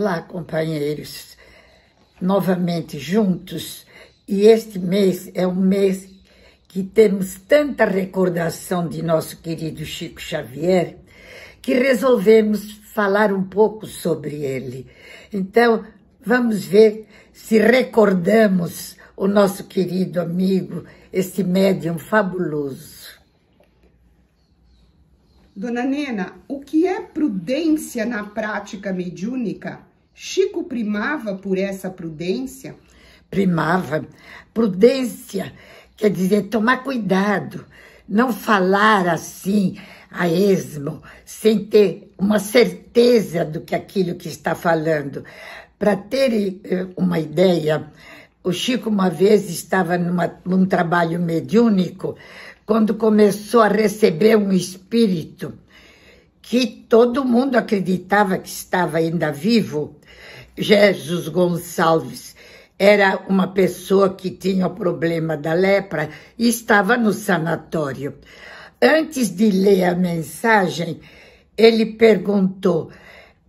Olá, companheiros, novamente juntos. E este mês é um mês que temos tanta recordação de nosso querido Chico Xavier que resolvemos falar um pouco sobre ele. Então, vamos ver se recordamos o nosso querido amigo, este médium fabuloso. Dona Nena, o que é prudência na prática mediúnica? Chico primava por essa prudência? Primava. Prudência quer dizer tomar cuidado, não falar assim a esmo, sem ter uma certeza do que aquilo que está falando. Para ter eh, uma ideia, o Chico uma vez estava numa, num trabalho mediúnico quando começou a receber um espírito que todo mundo acreditava que estava ainda vivo, Jesus Gonçalves era uma pessoa que tinha o problema da lepra e estava no sanatório. Antes de ler a mensagem, ele perguntou: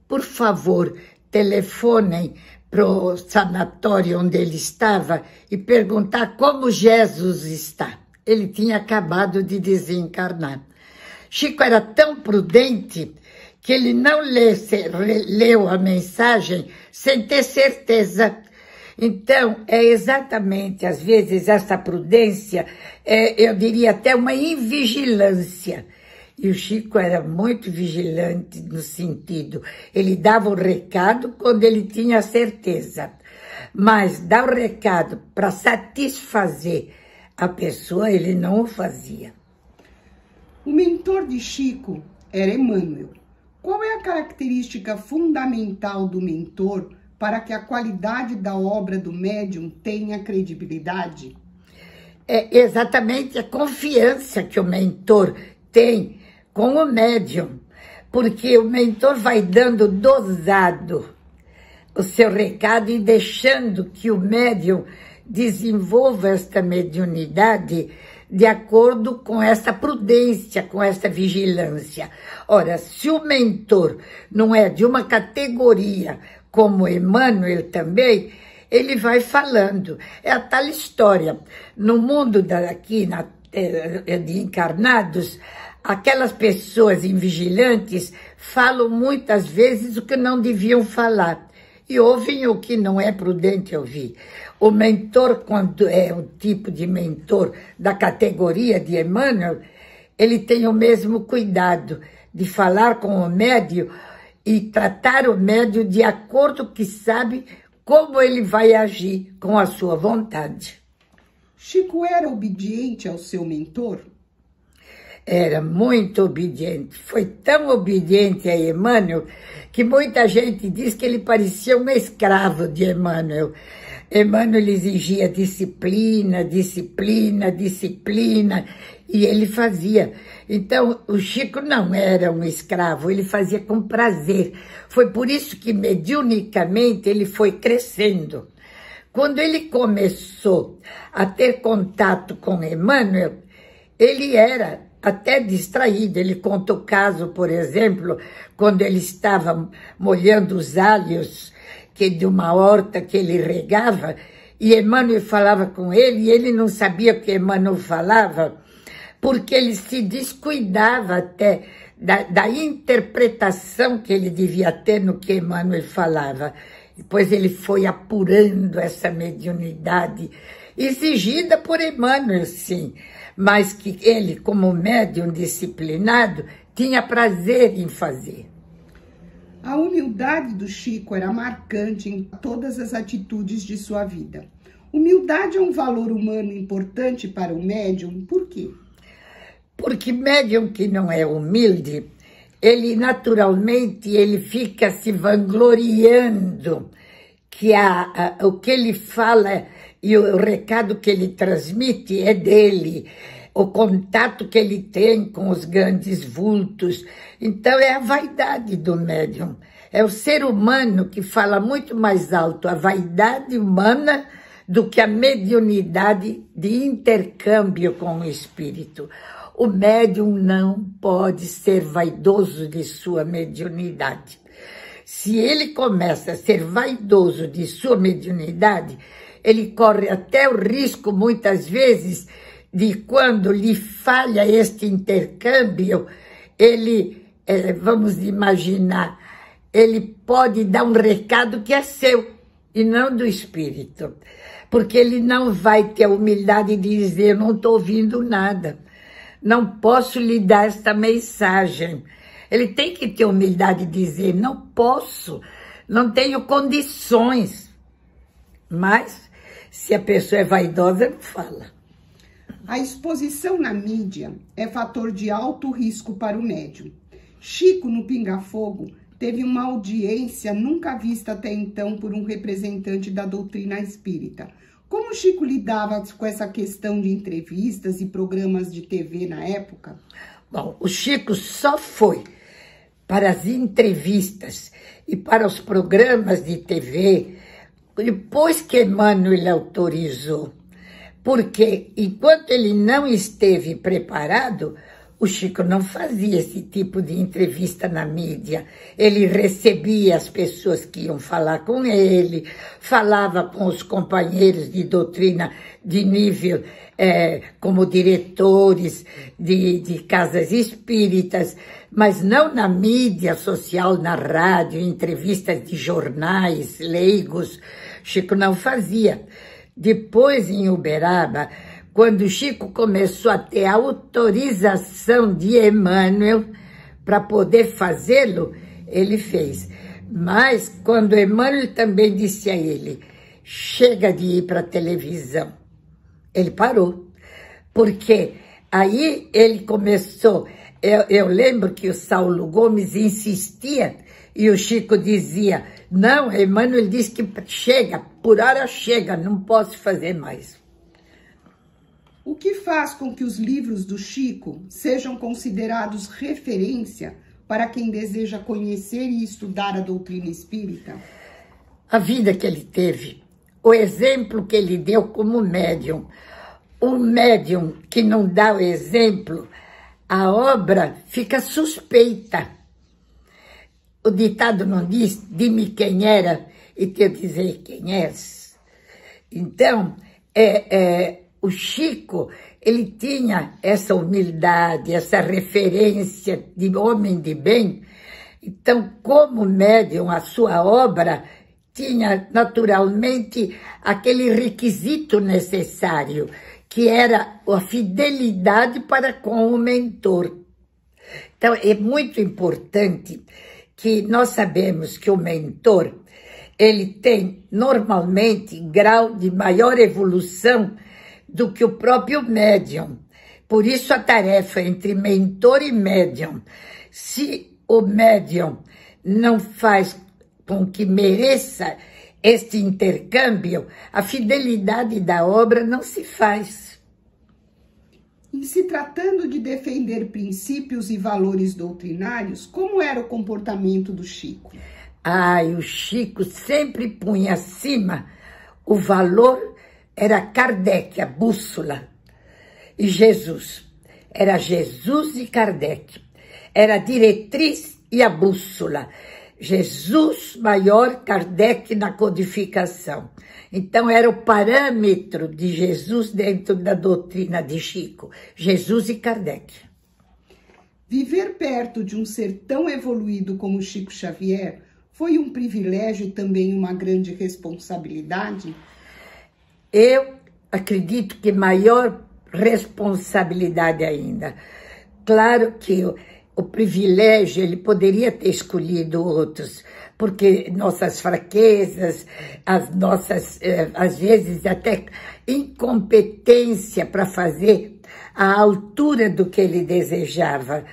por favor, telefonem para o sanatório onde ele estava e perguntar como Jesus está. Ele tinha acabado de desencarnar. Chico era tão prudente que ele não lesse, leu a mensagem sem ter certeza. Então, é exatamente, às vezes, essa prudência, é, eu diria até uma invigilância. E o Chico era muito vigilante no sentido, ele dava o recado quando ele tinha certeza. Mas dar o recado para satisfazer a pessoa, ele não o fazia. O mentor de Chico era Emmanuel. Qual é a característica fundamental do mentor para que a qualidade da obra do médium tenha credibilidade? É exatamente a confiança que o mentor tem com o médium, porque o mentor vai dando dosado o seu recado e deixando que o médium desenvolva esta mediunidade de acordo com essa prudência, com essa vigilância. Ora, se o mentor não é de uma categoria, como Emmanuel também, ele vai falando. É a tal história. No mundo daqui, na, eh, de encarnados, aquelas pessoas invigilantes falam muitas vezes o que não deviam falar e ouvem o que não é prudente ouvir. O mentor, quando é o tipo de mentor da categoria de Emmanuel, ele tem o mesmo cuidado de falar com o médio e tratar o médio de acordo que sabe como ele vai agir com a sua vontade. Chico era obediente ao seu mentor? era muito obediente. Foi tão obediente a Emmanuel que muita gente diz que ele parecia um escravo de Emmanuel. Emmanuel exigia disciplina, disciplina, disciplina, e ele fazia. Então, o Chico não era um escravo, ele fazia com prazer. Foi por isso que, mediunicamente, ele foi crescendo. Quando ele começou a ter contato com Emmanuel, ele era até distraído. Ele conta o caso, por exemplo, quando ele estava molhando os alhos que de uma horta que ele regava, e Emmanuel falava com ele, e ele não sabia o que Emmanuel falava, porque ele se descuidava até da, da interpretação que ele devia ter no que Emmanuel falava. Depois ele foi apurando essa mediunidade exigida por Emmanuel, sim, mas que ele, como médium disciplinado, tinha prazer em fazer. A humildade do Chico era marcante em todas as atitudes de sua vida. Humildade é um valor humano importante para o médium, por quê? Porque médium que não é humilde ele naturalmente ele fica se vangloriando que a, a, o que ele fala e o, o recado que ele transmite é dele, o contato que ele tem com os grandes vultos. Então é a vaidade do médium. É o ser humano que fala muito mais alto a vaidade humana do que a mediunidade de intercâmbio com o espírito. O médium não pode ser vaidoso de sua mediunidade. Se ele começa a ser vaidoso de sua mediunidade, ele corre até o risco, muitas vezes, de quando lhe falha este intercâmbio, ele, é, vamos imaginar, ele pode dar um recado que é seu e não do espírito, porque ele não vai ter a humildade de dizer: eu não estou ouvindo nada não posso lhe dar esta mensagem. Ele tem que ter humildade e dizer, não posso, não tenho condições. Mas, se a pessoa é vaidosa, fala. A exposição na mídia é fator de alto risco para o médium. Chico, no Pinga Fogo, teve uma audiência nunca vista até então por um representante da doutrina espírita como o Chico lidava com essa questão de entrevistas e programas de TV na época? Bom, o Chico só foi para as entrevistas e para os programas de TV depois que Emmanuel autorizou. Porque enquanto ele não esteve preparado, o Chico não fazia esse tipo de entrevista na mídia. Ele recebia as pessoas que iam falar com ele, falava com os companheiros de doutrina de nível, é, como diretores de, de casas espíritas, mas não na mídia social, na rádio, entrevistas de jornais, leigos. Chico não fazia. Depois, em Uberaba, quando Chico começou a ter a autorização de Emmanuel para poder fazê-lo, ele fez. Mas quando Emmanuel também disse a ele, chega de ir para a televisão, ele parou. Porque aí ele começou, eu, eu lembro que o Saulo Gomes insistia e o Chico dizia, não, Emmanuel disse que chega, por hora chega, não posso fazer mais. O que faz com que os livros do Chico sejam considerados referência para quem deseja conhecer e estudar a doutrina espírita? A vida que ele teve, o exemplo que ele deu como médium, um médium que não dá o exemplo, a obra fica suspeita. O ditado não diz, dime quem era e te dizer quem és. Então, é, é o Chico, ele tinha essa humildade, essa referência de homem de bem. Então, como médium, a sua obra tinha naturalmente aquele requisito necessário, que era a fidelidade para com o mentor. Então, é muito importante que nós sabemos que o mentor, ele tem normalmente grau de maior evolução do que o próprio médium. Por isso a tarefa entre mentor e médium. Se o médium não faz com que mereça este intercâmbio, a fidelidade da obra não se faz. Em se tratando de defender princípios e valores doutrinários, como era o comportamento do Chico? Ai, o Chico sempre punha acima o valor era Kardec, a bússola, e Jesus. Era Jesus e Kardec. Era a diretriz e a bússola. Jesus maior, Kardec na codificação. Então, era o parâmetro de Jesus dentro da doutrina de Chico. Jesus e Kardec. Viver perto de um ser tão evoluído como Chico Xavier foi um privilégio e também uma grande responsabilidade eu acredito que maior responsabilidade ainda. Claro que o, o privilégio, ele poderia ter escolhido outros, porque nossas fraquezas, as nossas, eh, às vezes até incompetência para fazer a altura do que ele desejava,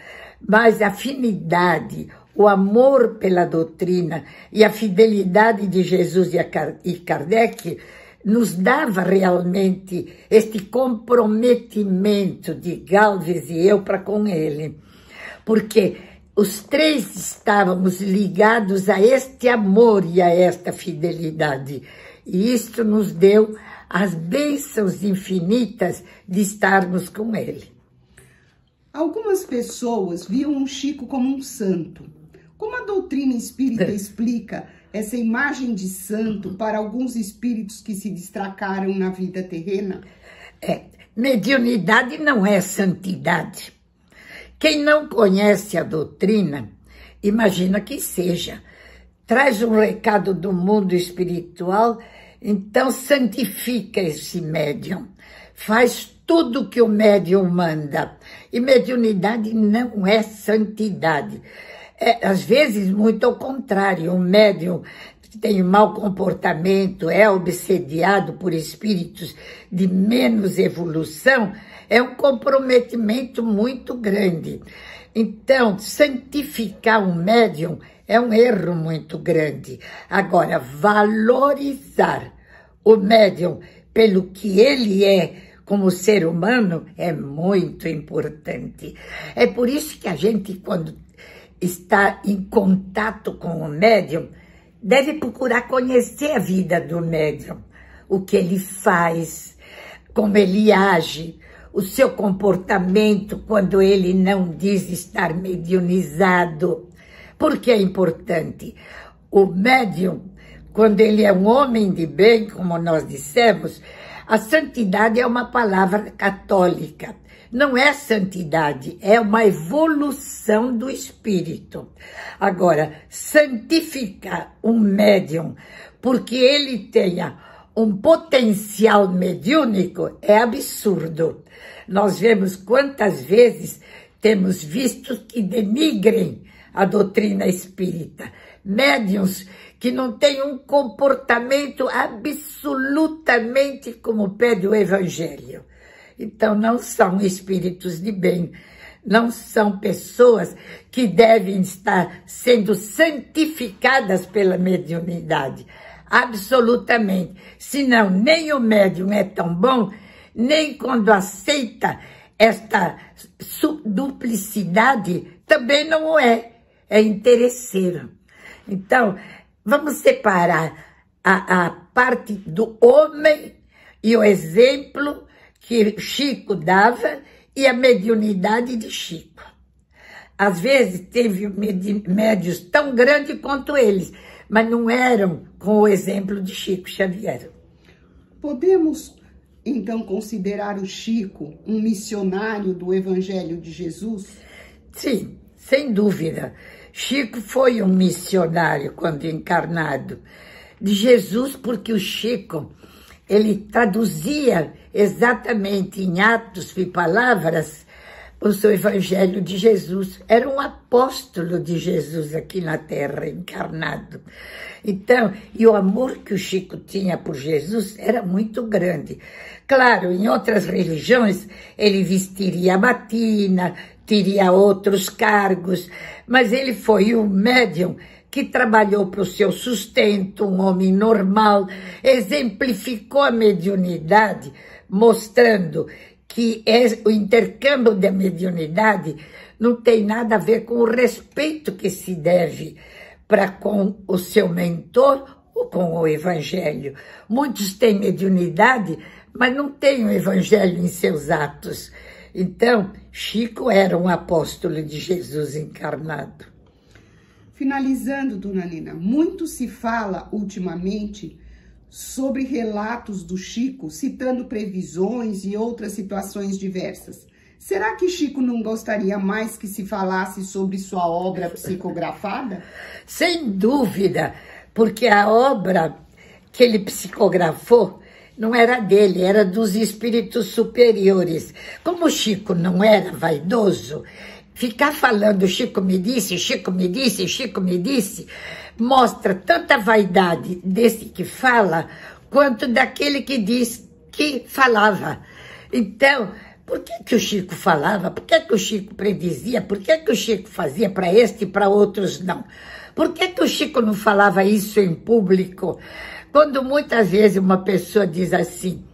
mas a afinidade, o amor pela doutrina e a fidelidade de Jesus e Kardec nos dava realmente este comprometimento de Galves e eu para com ele, porque os três estávamos ligados a este amor e a esta fidelidade, e isto nos deu as bênçãos infinitas de estarmos com ele. Algumas pessoas viam o Chico como um santo. Como a doutrina espírita explica essa imagem de santo para alguns espíritos que se destacaram na vida terrena? É, mediunidade não é santidade. Quem não conhece a doutrina, imagina que seja. Traz um recado do mundo espiritual, então santifica esse médium. Faz tudo que o médium manda. E mediunidade não é santidade. É, às vezes, muito ao contrário, um médium que tem um mau comportamento, é obsediado por espíritos de menos evolução, é um comprometimento muito grande. Então, santificar um médium é um erro muito grande. Agora, valorizar o médium pelo que ele é como ser humano é muito importante. É por isso que a gente, quando está em contato com o médium, deve procurar conhecer a vida do médium, o que ele faz, como ele age, o seu comportamento quando ele não diz estar mediunizado. Porque é importante. O médium, quando ele é um homem de bem, como nós dissemos, a santidade é uma palavra católica não é santidade, é uma evolução do espírito. Agora, santificar um médium porque ele tenha um potencial mediúnico é absurdo. Nós vemos quantas vezes temos visto que denigrem a doutrina espírita. Médiuns que não têm um comportamento absolutamente como pede o Evangelho. Então, não são espíritos de bem, não são pessoas que devem estar sendo santificadas pela mediunidade. Absolutamente. Senão, nem o médium é tão bom, nem quando aceita esta duplicidade, também não é. É interesseiro. Então, vamos separar a, a parte do homem e o exemplo que Chico dava e a mediunidade de Chico. Às vezes teve médios tão grandes quanto eles, mas não eram com o exemplo de Chico Xavier. Podemos então considerar o Chico um missionário do Evangelho de Jesus? Sim, sem dúvida. Chico foi um missionário quando encarnado de Jesus, porque o Chico ele traduzia exatamente em atos e palavras o seu evangelho de Jesus. Era um apóstolo de Jesus aqui na terra, encarnado. Então, e o amor que o Chico tinha por Jesus era muito grande. Claro, em outras religiões, ele vestiria a batina, teria outros cargos, mas ele foi um médium que trabalhou para o seu sustento, um homem normal, exemplificou a mediunidade mostrando que é o intercâmbio da mediunidade não tem nada a ver com o respeito que se deve para com o seu mentor ou com o evangelho. Muitos têm mediunidade, mas não têm o evangelho em seus atos. Então, Chico era um apóstolo de Jesus encarnado. Finalizando, dona Lina, muito se fala ultimamente sobre relatos do Chico, citando previsões e outras situações diversas. Será que Chico não gostaria mais que se falasse sobre sua obra psicografada? Sem dúvida, porque a obra que ele psicografou não era dele, era dos espíritos superiores. Como Chico não era vaidoso, Ficar falando Chico me disse, Chico me disse, Chico me disse, mostra tanta vaidade desse que fala, quanto daquele que diz que falava. Então, por que, que o Chico falava? Por que, que o Chico predizia? Por que, que o Chico fazia para este e para outros não? Por que, que o Chico não falava isso em público? Quando muitas vezes uma pessoa diz assim,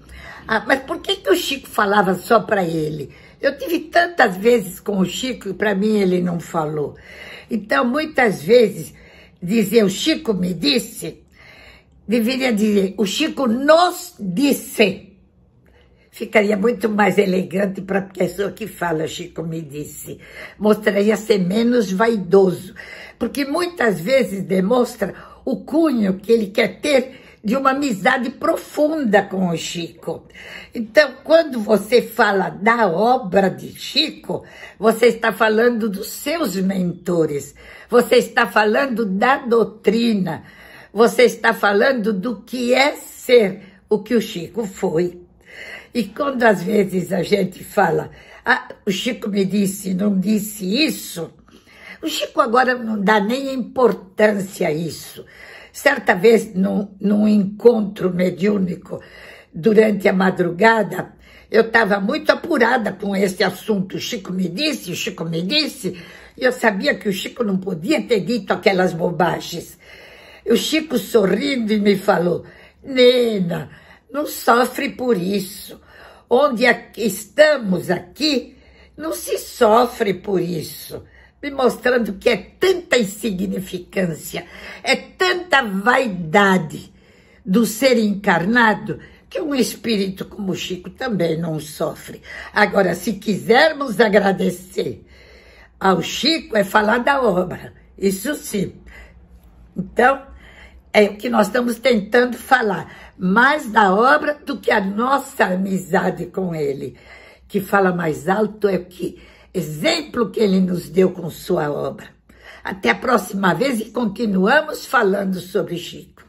ah, mas por que, que o Chico falava só para ele? Eu tive tantas vezes com o Chico e para mim ele não falou. Então, muitas vezes, dizer o Chico me disse, deveria dizer o Chico nos disse. Ficaria muito mais elegante para a pessoa que fala, Chico me disse. Mostraria ser menos vaidoso. Porque muitas vezes demonstra o cunho que ele quer ter de uma amizade profunda com o Chico. Então, quando você fala da obra de Chico, você está falando dos seus mentores, você está falando da doutrina, você está falando do que é ser o que o Chico foi. E quando às vezes a gente fala, ah, o Chico me disse, não disse isso, o Chico agora não dá nem importância a isso. Certa vez, num, num encontro mediúnico, durante a madrugada, eu estava muito apurada com esse assunto. O Chico me disse, o Chico me disse, e eu sabia que o Chico não podia ter dito aquelas bobagens. O Chico sorrindo e me falou: Nena, não sofre por isso. Onde é estamos aqui, não se sofre por isso me mostrando que é tanta insignificância, é tanta vaidade do ser encarnado que um espírito como Chico também não sofre. Agora, se quisermos agradecer ao Chico, é falar da obra, isso sim. Então, é o que nós estamos tentando falar, mais da obra do que a nossa amizade com ele. Que fala mais alto é o que exemplo que ele nos deu com sua obra. Até a próxima vez e continuamos falando sobre Chico.